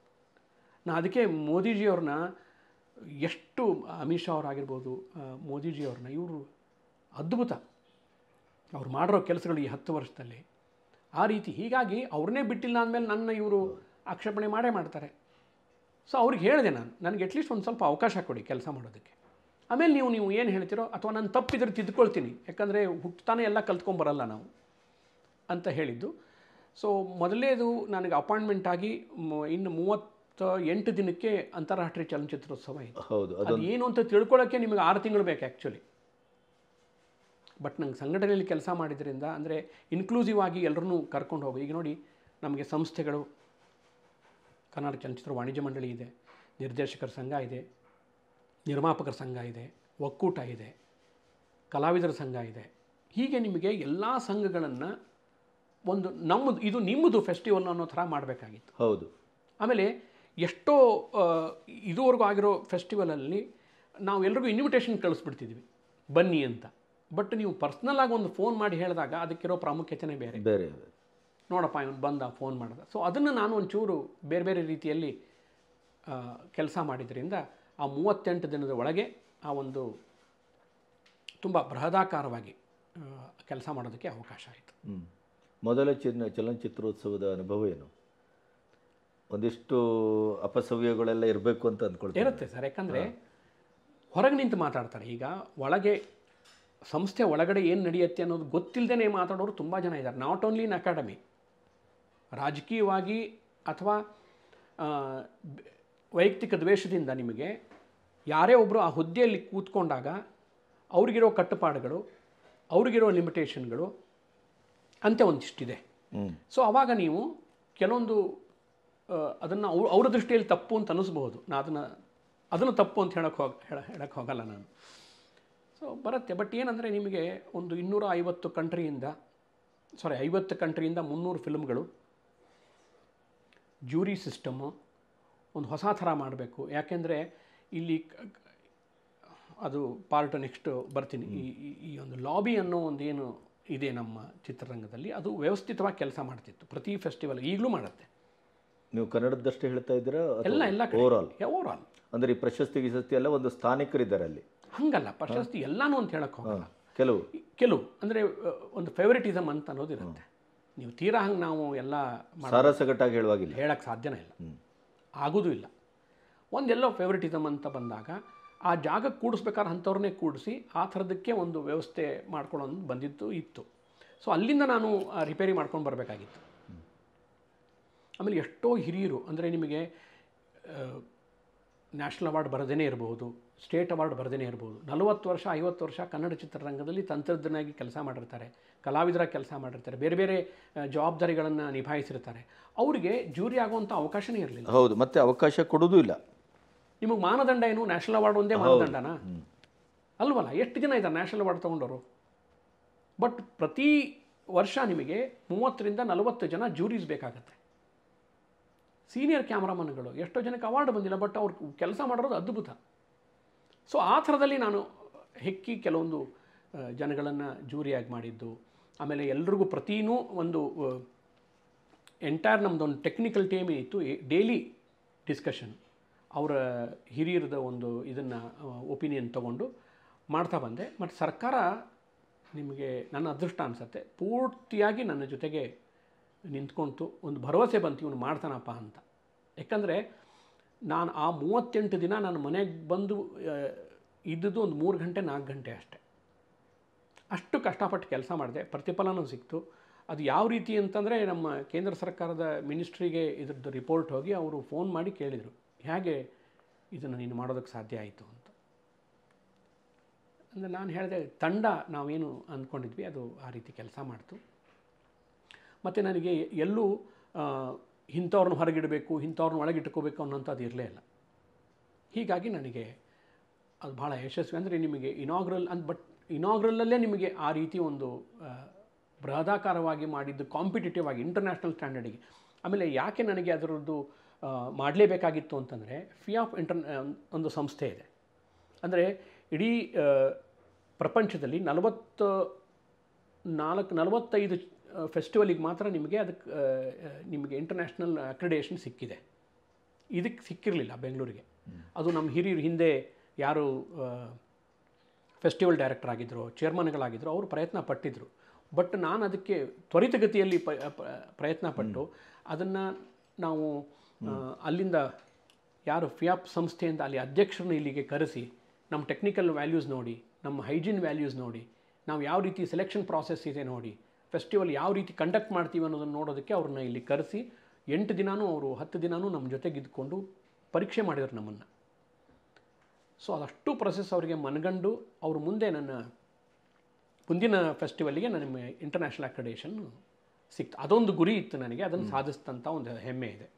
ನಾನು ಅದಕ್ಕೆ ಮೋದಿಜಿಯವ್ರನ್ನ ಎಷ್ಟು ಅಮಿತ್ ಶಾ ಅವರಾಗಿರ್ಬೋದು ಮೋದಿಜಿಯವ್ರನ್ನ ಇವರು ಅದ್ಭುತ ಅವ್ರು ಮಾಡಿರೋ ಕೆಲಸಗಳು ಈ ಹತ್ತು ವರ್ಷದಲ್ಲಿ ಆ ರೀತಿ ಹೀಗಾಗಿ ಅವ್ರನ್ನೇ ಬಿಟ್ಟಿಲ್ಲ ಅಂದಮೇಲೆ ನನ್ನ ಇವರು ಆಕ್ಷೇಪಣೆ ಮಾಡೇ ಮಾಡ್ತಾರೆ ಸೊ ಅವ್ರಿಗೆ ಹೇಳಿದೆ ನಾನು ನನಗೆ ಅಟ್ಲೀಸ್ಟ್ ಒಂದು ಸ್ವಲ್ಪ ಅವಕಾಶ ಕೊಡಿ ಕೆಲಸ ಮಾಡೋದಕ್ಕೆ ಆಮೇಲೆ ನೀವು ನೀವು ಏನು ಹೇಳ್ತೀರೋ ಅಥವಾ ನಾನು ತಪ್ಪಿದ್ರೆ ತಿದ್ಕೊಳ್ತೀನಿ ಯಾಕಂದರೆ ಹುಟ್ಟುತ್ತಾನೆ ಎಲ್ಲ ಕಲ್ತ್ಕೊಂಬರಲ್ಲ ನಾವು ಅಂತ ಹೇಳಿದ್ದು ಸೊ ಮೊದಲೇದು ನನಗೆ ಅಪಾಯಿಂಟ್ಮೆಂಟ್ ಆಗಿ ಇನ್ನು ಮೂವತ್ತು ಸೊ ಎಂಟು ದಿನಕ್ಕೆ ಅಂತಾರಾಷ್ಟ್ರೀಯ ಚಲನಚಿತ್ರೋತ್ಸವ ಇತ್ತು ಹೌದು ಅದು ಏನು ಅಂತ ತಿಳ್ಕೊಳ್ಳೋಕ್ಕೆ ನಿಮಗೆ ಆರು ತಿಂಗಳು ಬೇಕು ಆ್ಯಕ್ಚುಲಿ ಬಟ್ ನಂಗೆ ಸಂಘಟನೆಯಲ್ಲಿ ಕೆಲಸ ಮಾಡಿದ್ರಿಂದ ಅಂದರೆ ಇನ್ಕ್ಲೂಸಿವ್ ಆಗಿ ಎಲ್ಲರನ್ನೂ ಕರ್ಕೊಂಡು ಹೋಗಿ ಈಗ ನೋಡಿ ನಮಗೆ ಸಂಸ್ಥೆಗಳು ಕನ್ನಡ ಚಲನಚಿತ್ರ ವಾಣಿಜ್ಯ ಮಂಡಳಿ ಇದೆ ನಿರ್ದೇಶಕರ ಸಂಘ ಇದೆ ನಿರ್ಮಾಪಕರ ಸಂಘ ಇದೆ ಒಕ್ಕೂಟ ಇದೆ ಕಲಾವಿದರ ಸಂಘ ಇದೆ ಹೀಗೆ ನಿಮಗೆ ಎಲ್ಲ ಸಂಘಗಳನ್ನು ಒಂದು ನಮ್ಮದು ಇದು ನಿಮ್ಮದು ಫೆಸ್ಟಿವಲ್ ಅನ್ನೋ ಥರ ಮಾಡಬೇಕಾಗಿತ್ತು ಹೌದು ಆಮೇಲೆ ಎಷ್ಟೋ ಇದುವರೆಗೂ ಆಗಿರೋ ಫೆಸ್ಟಿವಲಲ್ಲಿ ನಾವು ಎಲ್ರಿಗೂ ಇನ್ವಿಟೇಷನ್ ಕಳಿಸ್ಬಿಡ್ತಿದ್ವಿ ಬನ್ನಿ ಅಂತ ಬಟ್ ನೀವು ಪರ್ಸ್ನಲ್ ಆಗಿ ಒಂದು ಫೋನ್ ಮಾಡಿ ಹೇಳಿದಾಗ ಅದಕ್ಕಿರೋ ಪ್ರಾಮುಖ್ಯತೆ ಬೇರೆ ಬೇರೆ ನೋಡಪ್ಪ ಇವನು ಬಂದ ಫೋನ್ ಮಾಡಿದ ಸೊ ಅದನ್ನು ನಾನು ಒಂಚೂರು ಬೇರೆ ಬೇರೆ ರೀತಿಯಲ್ಲಿ ಕೆಲಸ ಮಾಡಿದ್ರಿಂದ ಆ ಮೂವತ್ತೆಂಟು ದಿನದ ಒಳಗೆ ಆ ಒಂದು ತುಂಬ ಬೃಹದಾಕಾರವಾಗಿ ಕೆಲಸ ಮಾಡೋದಕ್ಕೆ ಅವಕಾಶ ಆಯಿತು ಮೊದಲ ಚಲನಚಿತ್ರೋತ್ಸವದ ಅನುಭವ ಏನು ಒಂದಿಷ್ಟು ಅಪಸವ್ಯಗಳೆಲ್ಲ ಇರಬೇಕು ಅಂತ ಅಂದ್ಕೊಳ್ತೀನಿ ಇರುತ್ತೆ ಸರ್ ಯಾಕಂದರೆ ಹೊರಗೆ ನಿಂತು ಮಾತಾಡ್ತಾರೆ ಈಗ ಒಳಗೆ ಸಂಸ್ಥೆ ಒಳಗಡೆ ಏನು ನಡೆಯುತ್ತೆ ಅನ್ನೋದು ಗೊತ್ತಿಲ್ಲದೇ ಮಾತಾಡೋರು ತುಂಬ ಜನ ಇದ್ದಾರೆ ನಾಟ್ ಓನ್ಲಿ ಇನ್ ಅಕಾಡೆಮಿ ರಾಜಕೀಯವಾಗಿ ಅಥವಾ ವೈಯಕ್ತಿಕ ದ್ವೇಷದಿಂದ ನಿಮಗೆ ಯಾರೇ ಒಬ್ಬರು ಆ ಹುದ್ದೆಯಲ್ಲಿ ಕೂತ್ಕೊಂಡಾಗ ಅವ್ರಿಗಿರೋ ಕಟ್ಟುಪಾಡುಗಳು ಅವ್ರಿಗಿರೋ ಲಿಮಿಟೇಷನ್ಗಳು ಅಂತೆ ಒಂದಿಷ್ಟಿದೆ ಸೊ ಅವಾಗ ನೀವು ಕೆಲವೊಂದು ಅದನ್ನು ಅವ್ರ ಅವರ ದೃಷ್ಟಿಯಲ್ಲಿ ತಪ್ಪು ಅಂತ ಅನ್ನಿಸ್ಬೋದು ನಾನು ಅದನ್ನು ಅದನ್ನು ತಪ್ಪು ಅಂತ ಹೇಳೋಕ್ಕೆ ಹೋಗಿ ಹೇಳೋಕ್ಕೆ ಹೋಗಲ್ಲ ನಾನು ಸೊ ಬರುತ್ತೆ ಬಟ್ ಏನಂದರೆ ನಿಮಗೆ ಒಂದು ಇನ್ನೂರ ಐವತ್ತು ಕಂಟ್ರಿಯಿಂದ ಸಾರಿ ಐವತ್ತು ಕಂಟ್ರಿಯಿಂದ ಮುನ್ನೂರು ಫಿಲ್ಮ್ಗಳು ಜ್ಯೂರಿ ಸಿಸ್ಟಮು ಒಂದು ಹೊಸ ಥರ ಮಾಡಬೇಕು ಯಾಕೆಂದರೆ ಇಲ್ಲಿ ಅದು ಪಾರ್ಟ್ ನೆಕ್ಸ್ಟ್ ಬರ್ತೀನಿ ಈ ಈ ಒಂದು ಲಾಬಿ ಅನ್ನೋ ಒಂದೇನು ಇದೆ ನಮ್ಮ ಚಿತ್ರರಂಗದಲ್ಲಿ ಅದು ವ್ಯವಸ್ಥಿತವಾಗಿ ಕೆಲಸ ಮಾಡ್ತಿತ್ತು ಪ್ರತಿ ಫೆಸ್ಟಿವಲ್ ಈಗಲೂ ಮಾಡುತ್ತೆ ನೀವು ಕನ್ನಡದಷ್ಟೇ ಹೇಳ್ತಾ ಇದ್ದೀರಾ ಎಲ್ಲ ಓವರ್ಆಲ್ ಓವರ್ ಆಲ್ ಓವರ್ ಈ ಪ್ರಶಸ್ತಿ ವಿಶಸ್ತಿ ಎಲ್ಲ ಒಂದು ಇದ್ದಾರೆ ಅಲ್ಲಿ ಹಂಗಲ್ಲ ಪ್ರಶಸ್ತಿ ಎಲ್ಲಾನು ಅಂತ ಹೇಳಕ್ ಹೋಗಲ್ಲ ಕೆಲವು ಕೆಲವು ಅಂದ್ರೆ ಒಂದು ಫೇವರಿಟಿಸಮ್ ಅಂತ ಅನ್ನೋದಿರುತ್ತೆ ನೀವು ತೀರಾ ಹಂಗೆ ನಾವು ಎಲ್ಲ ಸಾರಸಗಟ್ಟಾಗಿ ಹೇಳುವಾಗಿಲ್ಲ ಹೇಳಕ್ಕೆ ಸಾಧ್ಯನೇ ಇಲ್ಲ ಆಗೋದು ಇಲ್ಲ ಒಂದೆಲ್ಲೋ ಫೇವರಿಟಿಸಮ್ ಅಂತ ಬಂದಾಗ ಆ ಜಾಗ ಕೂಡಿಸ್ಬೇಕಾದ್ರೆ ಅಂಥವ್ರನ್ನೇ ಕೂಡಿಸಿ ಆ ಥರದಕ್ಕೆ ಒಂದು ವ್ಯವಸ್ಥೆ ಮಾಡ್ಕೊಳ್ಳೋದು ಬಂದಿದ್ದು ಇತ್ತು ಸೊ ಅಲ್ಲಿಂದ ನಾನು ರಿಪೇರಿ ಮಾಡ್ಕೊಂಡು ಬರಬೇಕಾಗಿತ್ತು ಆಮೇಲೆ ಎಷ್ಟೋ ಹಿರಿಯರು ಅಂದರೆ ನಿಮಗೆ ನ್ಯಾಷನಲ್ ಅವಾರ್ಡ್ ಬರದೇ ಇರಬಹುದು ಸ್ಟೇಟ್ ಅವಾರ್ಡ್ ಬರದೇ ಇರ್ಬೋದು ನಲವತ್ತು ವರ್ಷ ಐವತ್ತು ವರ್ಷ ಕನ್ನಡ ಚಿತ್ರರಂಗದಲ್ಲಿ ತಂತ್ರಜ್ಞನಾಗಿ ಕೆಲಸ ಮಾಡಿರ್ತಾರೆ ಕಲಾವಿದರಾಗಿ ಕೆಲಸ ಮಾಡಿರ್ತಾರೆ ಬೇರೆ ಬೇರೆ ಜವಾಬ್ದಾರಿಗಳನ್ನು ನಿಭಾಯಿಸಿರ್ತಾರೆ ಅವರಿಗೆ ಜೂರಿ ಆಗುವಂಥ ಅವಕಾಶನೇ ಇರಲಿಲ್ಲ ಹೌದು ಮತ್ತೆ ಅವಕಾಶ ಕೊಡೋದು ಇಲ್ಲ ನಿಮಗೆ ಮಾನದಂಡ ಏನು ನ್ಯಾಷನಲ್ ಅವಾರ್ಡ್ ಒಂದೇ ಮಾನದಂಡನಾ ಅಲ್ವಲ್ಲ ಎಷ್ಟು ಜನ ಇದ್ದಾರೆ ನ್ಯಾಷನಲ್ ಅವಾರ್ಡ್ ತೊಗೊಂಡವರು ಬಟ್ ಪ್ರತಿ ವರ್ಷ ನಿಮಗೆ ಮೂವತ್ತರಿಂದ ನಲವತ್ತು ಜನ ಜೂರೀಸ್ ಬೇಕಾಗತ್ತೆ ಸೀನಿಯರ್ ಕ್ಯಾಮ್ರಾಮನ್ಗಳು ಎಷ್ಟೋ ಜನಕ್ಕೆ ಅವಾರ್ಡ್ ಬಂದಿಲ್ಲ ಬಟ್ ಅವ್ರು ಕೆಲಸ ಮಾಡಿರೋದು ಅದ್ಭುತ ಸೊ ಆ ಥರದಲ್ಲಿ ನಾನು ಹೆಕ್ಕಿ ಕೆಲವೊಂದು ಜನಗಳನ್ನು ಜೂರಿಯಾಗಿ ಮಾಡಿದ್ದು ಆಮೇಲೆ ಎಲ್ರಿಗೂ ಪ್ರತಿನೂ ಒಂದು ಎಂಟೈರ್ ನಮ್ಮದೊಂದು ಟೆಕ್ನಿಕಲ್ ಟೀಮ್ ಇತ್ತು ಡೈಲಿ ಡಿಸ್ಕಷನ್ ಅವರ ಹಿರಿಯರದ ಒಂದು ಇದನ್ನು ಒಪಿನಿಯನ್ ತೊಗೊಂಡು ಮಾಡ್ತಾ ಬಂದೆ ಮತ್ತು ಸರ್ಕಾರ ನಿಮಗೆ ನನ್ನ ಅದೃಷ್ಟ ಅನಿಸತ್ತೆ ಪೂರ್ತಿಯಾಗಿ ನನ್ನ ಜೊತೆಗೆ ನಿಂತ್ಕೊಳ್ತು ಒಂದು ಭರವಸೆ ಬಂತು ಇವನು ಮಾಡ್ತಾನಪ್ಪ ಅಂತ ಯಾಕಂದರೆ ನಾನು ಆ ಮೂವತ್ತೆಂಟು ದಿನ ನಾನು ಮನೆಗೆ ಬಂದು ಇದ್ದದ್ದು ಒಂದು ಮೂರು ಗಂಟೆ ನಾಲ್ಕು ಗಂಟೆ ಅಷ್ಟೆ ಅಷ್ಟು ಕಷ್ಟಪಟ್ಟು ಕೆಲಸ ಮಾಡಿದೆ ಪ್ರತಿಫಲನೂ ಸಿಕ್ತು ಅದು ಯಾವ ರೀತಿ ಅಂತಂದರೆ ನಮ್ಮ ಕೇಂದ್ರ ಸರ್ಕಾರದ ಮಿನಿಸ್ಟ್ರಿಗೆ ಇದ್ರದ್ದು ರಿಪೋರ್ಟ್ ಹೋಗಿ ಅವರು ಫೋನ್ ಮಾಡಿ ಕೇಳಿದರು ಹೇಗೆ ಇದನ್ನು ನೀನು ಮಾಡೋದಕ್ಕೆ ಸಾಧ್ಯ ಆಯಿತು ಅಂತ ಅಂದರೆ ನಾನು ಹೇಳಿದೆ ತಂಡ ನಾವೇನು ಅಂದ್ಕೊಂಡಿದ್ವಿ ಅದು ಆ ರೀತಿ ಕೆಲಸ ಮಾಡ್ತು ಮತ್ತು ನನಗೆ ಎಲ್ಲೂ ಇಂಥವ್ರನ್ನ ಹೊರಗಿಡಬೇಕು ಇಂಥವ್ರನ್ನ ಒಳಗಿಟ್ಕೋಬೇಕು ಅನ್ನೋಂಥದ್ದು ಇರಲೇ ಇಲ್ಲ ಹೀಗಾಗಿ ನನಗೆ ಅದು ಭಾಳ ಯಶಸ್ವಿ ಅಂದರೆ ನಿಮಗೆ ಇನಾಗ್ರಲ್ ಅಂತ ಬಟ್ ಇನಾಗ್ರಲ್ಲಲ್ಲೇ ನಿಮಗೆ ಆ ರೀತಿ ಒಂದು ಬೃಹದಾಕಾರವಾಗಿ ಮಾಡಿದ್ದು ಕಾಂಪಿಟೇಟಿವ್ ಆಗಿ ಇಂಟರ್ನ್ಯಾಷನಲ್ ಸ್ಟ್ಯಾಂಡರ್ಡಿಗೆ ಆಮೇಲೆ ಯಾಕೆ ನನಗೆ ಅದರದ್ದು ಮಾಡಲೇಬೇಕಾಗಿತ್ತು ಅಂತಂದರೆ ಫಿ ಆಫ್ ಇಂಟರ್ ಒಂದು ಸಂಸ್ಥೆ ಇದೆ ಅಂದರೆ ಇಡೀ ಪ್ರಪಂಚದಲ್ಲಿ ನಲವತ್ತು ನಾಲ್ಕು ನಲವತ್ತೈದು ಫೆಸ್ಟಿವಲಿಗೆ ಮಾತ್ರ ನಿಮಗೆ ಅದಕ್ಕೆ ನಿಮಗೆ ಇಂಟರ್ನ್ಯಾಷನಲ್ ಅಕ್ರಿಡೇಷನ್ ಸಿಕ್ಕಿದೆ ಇದಕ್ಕೆ ಸಿಕ್ಕಿರಲಿಲ್ಲ ಬೆಂಗಳೂರಿಗೆ ಅದು ನಮ್ಮ ಹಿರಿಯರು ಹಿಂದೆ ಯಾರು ಫೆಸ್ಟಿವಲ್ ಡೈರೆಕ್ಟರ್ ಆಗಿದ್ದರು ಚೇರ್ಮನ್ಗಳಾಗಿದ್ದರು ಅವರು ಪ್ರಯತ್ನ ಪಟ್ಟಿದ್ದರು ಬಟ್ ನಾನು ಅದಕ್ಕೆ ತ್ವರಿತಗತಿಯಲ್ಲಿ ಪ ಪ್ರಯತ್ನ ಪಟ್ಟು ಅದನ್ನು ನಾವು ಅಲ್ಲಿಂದ ಯಾರು ಫಿಯಾಪ್ ಸಂಸ್ಥೆಯಿಂದ ಅಲ್ಲಿ ಅಧ್ಯಕ್ಷರನ್ನ ಇಲ್ಲಿಗೆ ಕರೆಸಿ ನಮ್ಮ ಟೆಕ್ನಿಕಲ್ ವ್ಯಾಲ್ಯೂಸ್ ನೋಡಿ ನಮ್ಮ ಹೈಜೀನ್ ವ್ಯಾಲ್ಯೂಸ್ ನೋಡಿ ನಾವು ಯಾವ ರೀತಿ ಸೆಲೆಕ್ಷನ್ ಪ್ರಾಸೆಸ್ ಇದೆ ನೋಡಿ ಫೆಸ್ಟಿವಲ್ ಯಾವ ರೀತಿ ಕಂಡಕ್ಟ್ ಮಾಡ್ತೀವಿ ಅನ್ನೋದನ್ನು ನೋಡೋದಕ್ಕೆ ಅವ್ರನ್ನ ಇಲ್ಲಿ ಕರೆಸಿ ಎಂಟು ದಿನಾನೂ ಅವರು ಹತ್ತು ದಿನಾನೂ ನಮ್ಮ ಜೊತೆಗಿದ್ಕೊಂಡು ಪರೀಕ್ಷೆ ಮಾಡಿದ್ರು ನಮ್ಮನ್ನು ಸೊ ಅದಷ್ಟು ಪ್ರೊಸೆಸ್ ಅವರಿಗೆ ಮನಗಂಡು ಅವರು ಮುಂದೆ ನನ್ನ ಮುಂದಿನ ಫೆಸ್ಟಿವಲ್ಗೆ ನನ್ನ ಇಂಟರ್ನ್ಯಾಷನಲ್ ಅಕ್ರಡೇಷನ್ ಸಿಕ್ತು ಅದೊಂದು ಗುರಿ ಇತ್ತು ನನಗೆ ಅದನ್ನು ಸಾಧಿಸ್ತಂಥ ಒಂದು ಹೆಮ್ಮೆ ಇದೆ